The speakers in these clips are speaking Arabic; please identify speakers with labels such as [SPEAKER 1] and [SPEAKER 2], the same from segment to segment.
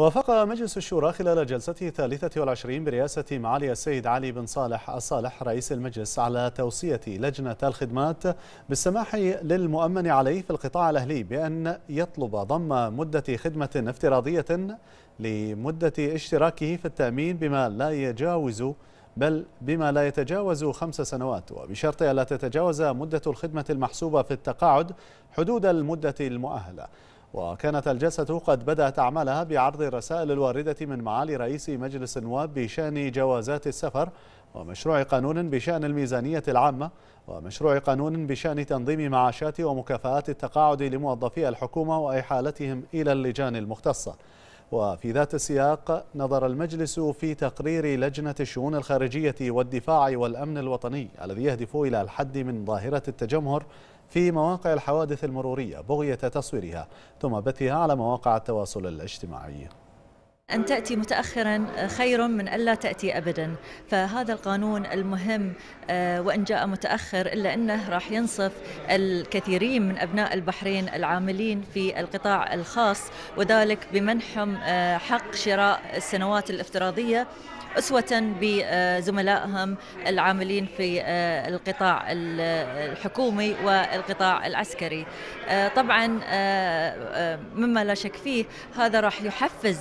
[SPEAKER 1] وافق مجلس الشورى خلال جلسته الثالثة والعشرين برئاسة معالي السيد علي بن صالح الصالح رئيس المجلس على توصية لجنة الخدمات بالسماح للمؤمن عليه في القطاع الأهلي بأن يطلب ضم مدة خدمة افتراضية لمدة اشتراكه في التأمين بما لا يجاوز بل بما لا يتجاوز خمس سنوات وبشرط ألا تتجاوز مدة الخدمة المحسوبة في التقاعد حدود المدة المؤهلة وكانت الجلسة قد بدأت أعمالها بعرض الرسائل الواردة من معالي رئيس مجلس النواب بشأن جوازات السفر ومشروع قانون بشأن الميزانية العامة ومشروع قانون بشأن تنظيم معاشات ومكافآت التقاعد لموظفي الحكومة وإحالتهم إلى اللجان المختصة وفي ذات السياق نظر المجلس في تقرير لجنة الشؤون الخارجية والدفاع والأمن الوطني الذي يهدف إلى الحد من ظاهرة التجمهر في مواقع الحوادث المرورية بغية تصويرها ثم بثها على مواقع التواصل الاجتماعي
[SPEAKER 2] أن تأتي متأخرا آه، خير من ألا تأتي أبدا فهذا القانون المهم آه، وإن جاء متأخر إلا أنه راح ينصف الكثيرين من أبناء البحرين العاملين في القطاع الخاص وذلك بمنحهم آه، حق شراء السنوات الافتراضية أسوة بزملائهم العاملين في القطاع الحكومي والقطاع العسكري طبعا مما لا شك فيه هذا راح يحفز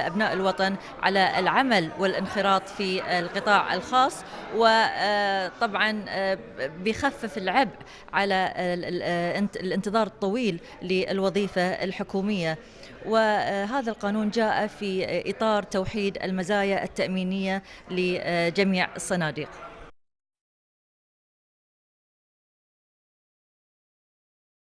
[SPEAKER 2] أبناء الوطن على العمل والانخراط في القطاع الخاص وطبعا آه، آه، بيخفف العبء على آه، الانتظار الطويل للوظيفة الحكومية وهذا القانون جاء في إطار توحيد المزايا التأمينية لجميع الصناديق